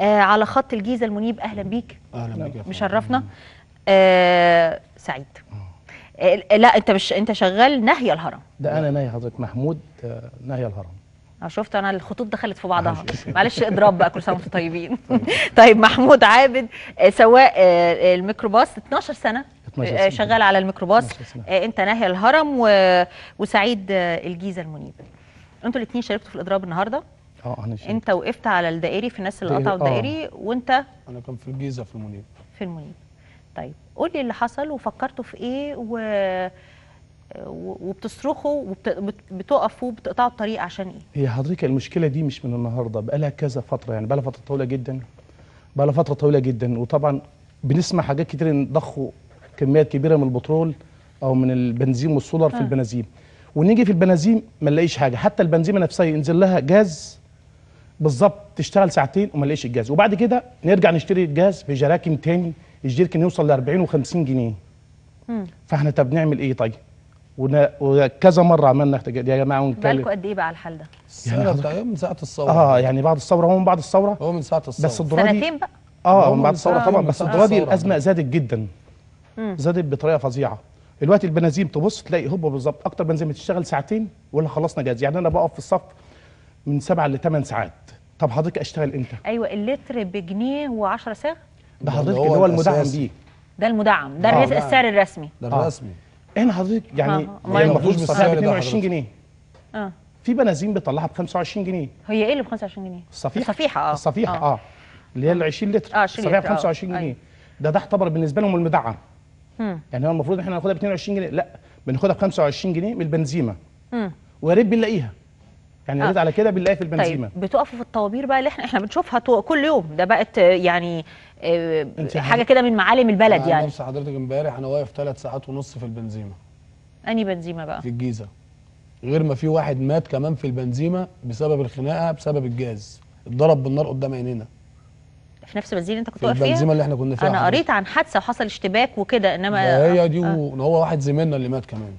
آه على خط الجيزه المنيب اهلا بيك اهلا بيك مشرفنا آه سعيد آه لا انت مش انت شغال نهي الهرم ده انا نهي حضرتك محمود آه، نهي الهرم آه، شفت انا الخطوط دخلت في بعضها معلش اضراب بقى كل سنه وانتم طيبين طيب. طيب محمود عابد آه، سواق الميكروباص 12 سنه 12 سنة. شغال على الميكروباص انت ناهي الهرم و... وسعيد الجيزه المنيب انتوا الاثنين شاركتوا في الاضراب النهارده اه انا شايف. انت وقفت على الدائري في الناس اللي قطعوا اه. الدائري آه. وانت انا كان في الجيزه في المنيب في المنيب طيب قول لي اللي حصل وفكرتوا في ايه و وبتصرخوا وبتقفوا بتقطعوا الطريق عشان ايه؟ هي حضرتك المشكله دي مش من النهارده بقى لها كذا فتره يعني بقى لها فتره طويله جدا بقى لها فتره طويله جدا وطبعا بنسمع حاجات كتير ان ضخوا كميات كبيره من البترول او من البنزين والسولر آه. في البنزين ونيجي في البنزين ما نلاقيش حاجه حتى البنزيمه نفسها ينزل لها جاز بالظبط تشتغل ساعتين وما لقيش الجهاز وبعد كده نرجع نشتري الجهاز في جراكم تاني الجيركن يوصل ل 40 و50 جنيه فاحنا طب نعمل ايه طيب وكذا مره عملنا احتجاج يا جماعه ونتكلم بالكم قد ايه بقى على الحال ده؟ يعني بتاع من ساعه الثوره اه يعني بعد الثوره هو من بعد الثوره هو من ساعه الثوره بس الدراري سنتين بقى اه من بعد الثوره طبعا بس الدراري الازمه زادت جدا زادت بطريقه فظيعه دلوقتي البنزين تبص تلاقي هوب بالظبط اكتر بنزين بتشتغل ساعتين ولا خلصنا جهاز يعني انا بقف في الصف من سبعه لثمان ساعات طب حضرتك اشتغل امتى ايوه اللتر بجنيه و10 سغ ده حضرتك اللي هو المدعم بيه ده المدعم ده آه السعر الرسمي ده الرسمي انا آه. حضرتك يعني ما ينفعوش بالسعر ب 22 جنيه اه في بنازين بيطلعها ب 25 جنيه هي ايه اللي ب 25 جنيه؟ الصفيحه الصفيحه اه الصفيحه اه, آه. اللي هي ال 20 لتر اه 20 لتر ب 25 آه. جنيه أيوة. ده ده اعتبر بالنسبه لهم المدعم يعني هو المفروض احنا ناخدها ب 22 جنيه لا بناخدها ب 25 جنيه من البنزيمه ويا ريت بنلاقيها يعني آه. على كده بنلاقي في البنزيمه طيب بتقفوا في الطوابير بقى اللي احنا احنا بنشوفها كل يوم ده بقت آه، يعني آه، حاجه كده من معالم البلد يعني انا حضرتك امبارح انا واقف ثلاث ساعات ونص في البنزيمه اني بنزيمه بقى في الجيزه غير ما في واحد مات كمان في البنزيمه بسبب الخناقه بسبب الجاز اتضرب بالنار قدام عينينا في نفس البنزيمه انت كنت واقف فيها البنزيمه اللي احنا كنا فيها انا قريت عن حادثه وحصل اشتباك وكده انما هي آه، دي آه. هو واحد زميلنا اللي مات كمان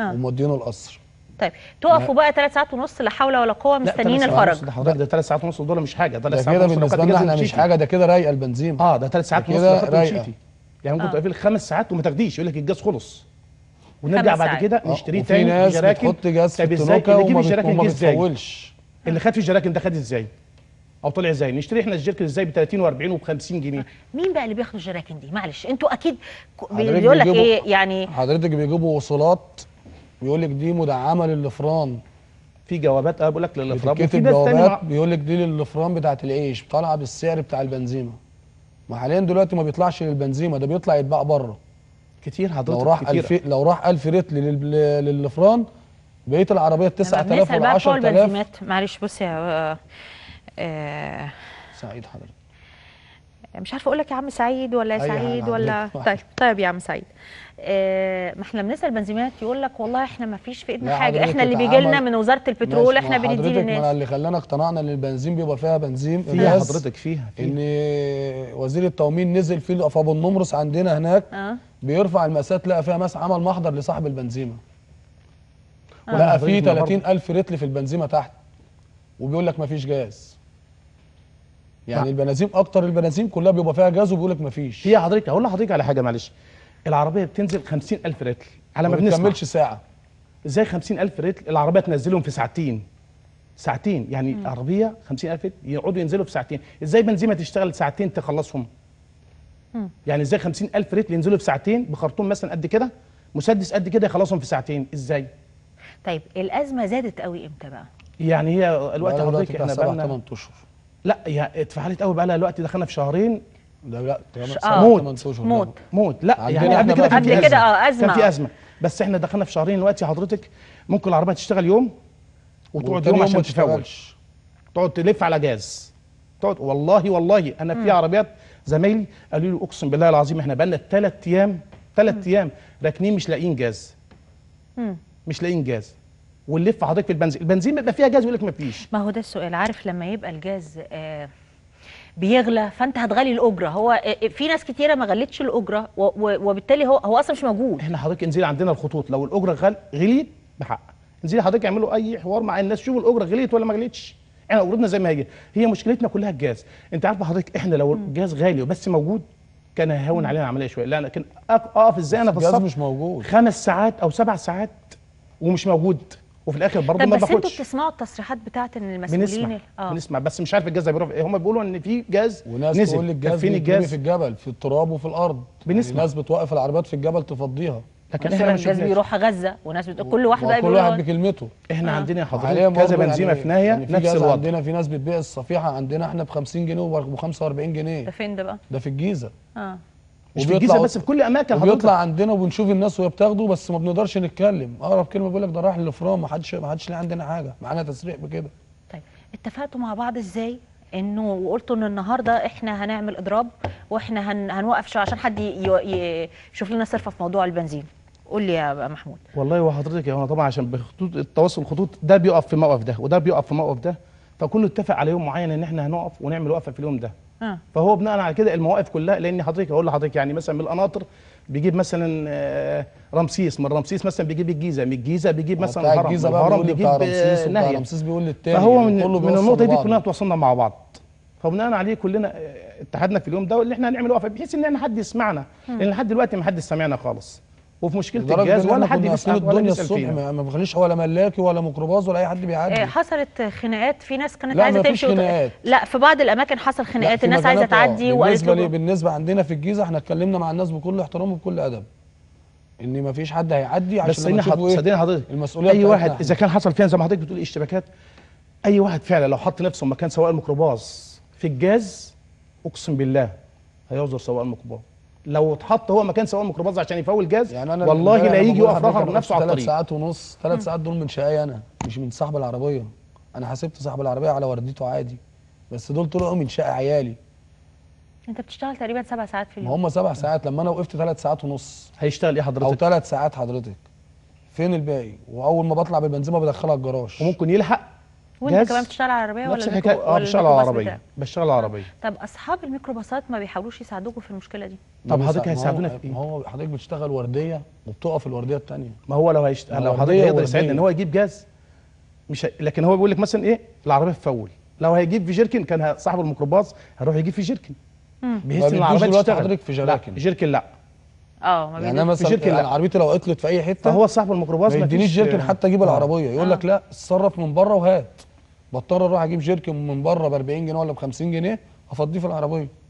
آه. ومودينه القصر طيب تقفوا بقى ثلاث ساعات ونص لا حول ولا قوه مستنيين الفرج ده حضرتك ده ثلاث ساعات ونص دول مش حاجه ثلاث ساعات ونص كده بالنسبه لنا احنا مش حاجه ده كده رايقه البنزين اه ده ثلاث ساعات ونص كده رايقه يعني ممكن آه. تقفل خمس ساعات وما تاخديش يقول لك الجاز خلص ونرجع بعد كده آه، نشتريه تاني ناس جراكن تحط جاز في التنوكه وما بتطولش اللي خد في الجراكن ده خد ازاي؟ او طلع ازاي نشتري احنا الجراكن ازاي ب 30 و40 وب 50 جنيه آه، مين بقى اللي بياخد الجراكن دي معلش انتوا اكيد بيقول لك ايه يعني حضرتك بيجيبوا وصولات بيقول لك دي مدعمه للفران في جوابات اه بقول لك للفران في جوابات بيقول لك دي للفران بتاعه العيش طالعه بالسعر بتاع البنزيمه ما حاليا دلوقتي ما بيطلعش للبنزيمه ده بيطلع يتباع بره كتير حضرتك لو راح كتير. ألف لو راح 1000 رتل للفران بقيه العربيه 9000 و 10000 معلش بص يا آه آه سعيد حضرتك مش عارفه اقول لك يا عم سعيد ولا سعيد ولا طيب طيب يا عم سعيد آه، ما احنا بنسال بنزينات يقول لك والله احنا ما فيش في ايدنا حاجه احنا اللي بيجي لنا من وزاره البترول احنا بنديه للناس ما اللي خلانا اقتنعنا ان البنزين بيبقى فيها بنزين في حضرتك فيها, فيها ان وزير التومين نزل في ابو النمرس عندنا هناك آه. بيرفع المقاسات لقى فيها ماس عمل محضر لصاحب البنزيمه آه. لقى فيه 30000 رتل في البنزيمه تحت وبيقول لك ما فيش جاز يعني البنازيم اكتر البنازيم كلها بيبقى فيها جاز وبيقول لك ما فيش في حضرتك هقول لحضرتك على حاجه معلش العربيه بتنزل 50000 رتل على ما بنسمع ما بتكملش ساعه ازاي 50000 رتل العربيه تنزلهم في ساعتين ساعتين يعني مم. العربيه 50000 رتل يقعدوا ينزلوا في ساعتين ازاي بنزيمه تشتغل ساعتين تخلصهم مم. يعني ازاي 50000 رتل ينزلوا في ساعتين بخرطوم مثلا قد كده مسدس قد كده يخلصهم في ساعتين ازاي طيب الازمه زادت قوي امتى بقى يعني هي الوقت حضرتك احنا بقى لنا 8 اشهر لا هي اتفعلت قوي بقى لها الوقت دخلنا في شهرين ده لا آه. موت موت موت لا يعني قبل كده قبل كده اه ازمه كان في ازمه بس احنا دخلنا في شهرين دلوقتي حضرتك ممكن العربيه تشتغل يوم وتقعد يوم عشان تفولش تقعد تلف على جاز تقعد والله والله انا في عربيات زمايلي قالوا لي اقسم بالله العظيم احنا بقى لنا ثلاث ايام ثلاث ايام راكنين مش لاقيين جاز مم. مش لاقيين جاز ونلف حضرتك في البنزين البنزين بيبقى فيها جاز يقول لك ما فيش ما هو ده السؤال عارف لما يبقى الجاز آه بيغلى فانت هتغلي الاجره هو آه، آه، في ناس كتيره ما غلتش الاجره وبالتالي هو هو اصلا مش موجود احنا حضرتك انزلي عندنا الخطوط لو الاجره غل غليت بحق انزلي حضرتك اعملوا اي حوار مع الناس شوفوا الاجره غليت ولا ما غليتش احنا اجرتنا زي ما هي هي مشكلتنا كلها الجاز انت عارفه حضرتك احنا لو الجاز غالي وبس موجود كان هيهون علينا العمليه شويه لا لكن اقف ازاي انا في الصف مش موجود خمس ساعات او سبع ساعات ومش موجود وفي الاخر برضه ما باخدش بس انتوا بتسمعوا التصريحات بتاعت المسؤولين بنسمع اه بنسمع بس مش عارف الجاز بيروح ايه هم بيقولوا ان في جاز وناس نزل تقول الجاز الجاز في الجبل في التراب وفي الارض يعني بنسمع يعني ناس بتوقف العربيات في الجبل تفضيها لكن احنا مش ناس بيروح غزه وناس بتقول كل واحد بقى كل واحد بكلمته احنا آه. عندنا حضرتك كذا بنزيمه يعني في ناهيه يعني نفس الوضع عندنا في ناس بتبيع الصفيحه عندنا احنا ب 50 جنيه وب 45 جنيه ده فين ده بقى؟ ده في الجيزه اه مش بالجيزه بس في كل اماكن حضرتك بيطلع عندنا وبنشوف الناس وهي بتاخده بس ما بنقدرش نتكلم اقرب كلمه بيقول لك ده راح لفران ما حدش ما حدش ليه عندنا حاجه معانا تسريح بكده طيب اتفقتوا مع بعض ازاي انه وقلتوا ان النهارده احنا هنعمل اضراب واحنا هن... هنوقف شو عشان حد يشوف لنا صرفه في موضوع البنزين قول لي يا محمود والله وحضرتك يا هنا طبعا عشان بخطوط التواصل الخطوط ده بيقف في موقف ده وده بيقف في موقف ده فكله اتفق على يوم معين ان احنا هنقف ونعمل وقفه في اليوم ده آه. فهو بناء على كده المواقف كلها لان حضرتك هقول لحضرتك يعني مثلا من القناطر بيجيب مثلا آه، رمسيس من رمسيس مثلا بيجيب الجيزه من الجيزه بيجيب مثلا الهرم الجيزه بقى الهرم بيجيب رمسيس آه، رمسيس بيقول للتاني فهو من, يعني من النقطه دي كلنا تواصلنا مع بعض فبناء عليه كلنا اتحدنا في اليوم ده اللي احنا هنعمل وقفه بحيث ان احنا حد يسمعنا لان لحد دلوقتي ما حدش سامعنا خالص وفي مشكله الجهاز ولا حد بيسال الدنيا الصبح ما بخليش ولا ملاكي ولا ميكروباص ولا اي حد بيعدي آه، حصلت خناقات في ناس كانت عايزه تمشي خناقات. لا في بعض الاماكن حصل خناقات الناس عايزه آه. تعدي وقالت بالنسبه بالنسبه عندنا في الجيزه احنا اتكلمنا مع الناس بكل احترام وبكل ادب ان ما فيش حد هيعدي عشان بس لما صدقني إيه حضرتك المسؤوليه اي واحد اذا كان حصل فيها زي ما حضرتك بتقول اشتباكات اي واحد فعلا لو حط نفسه مكان سواء الميكروباص في الجاز اقسم بالله هيعذر سواء الميكروباص لو اتحط هو مكان سواق الميكروباص عشان يفول جاز يعني أنا والله لا يجي يقف رهر نفسه على الطريق ثلاث ساعات ونص ثلاث ساعات دول من شقاي انا مش من صاحب العربيه انا حسبت صاحب العربيه على ورديته عادي بس دول طلعوا من شقه عيالي انت بتشتغل تقريبا سبع ساعات في اليوم هم سبع ساعات لما انا وقفت ثلاث ساعات ونص هيشتغل ايه حضرتك؟ او ثلاث ساعات حضرتك فين الباقي؟ واول ما بطلع بالبنزين بدخلها الجراج وممكن يلحق وانت كمان بتشتغل عربيه ولا الحكايه اه بشتغل عربيه بشتغل عربيه طب اصحاب الميكروباصات ما بيحاولوش يساعدوكوا في المشكله دي طب حضرتك هيساعدونا في ايه؟ ما هو حضرتك بتشتغل ورديه وبتقف الورديه الثانيه ما هو لو هيشتغل لو حضرتك هيقدر يساعدنا ان هو يجيب جاز مش ه... لكن هو بيقول لك مثلا ايه العربيه تفول لو هيجيب في جيركن كان صاحب الميكروباص هيروح يجيب في جيركن بحيث ان العربيه تشتغل حضرتك في جراكن لا جيركن لا اه ما يعني انا مثلا جيركن يعني عربيتي لو عطلت في اي حته فهو صاحب الميكروباص ما يدينيش جيركن حتى اجيب آه. العربيه يقول لك آه. لا اتصرف من بره وهات بضطر اروح اجيب جيركن من بره ب 40 جنيه ولا ب 50 جنيه افضيه في العربيه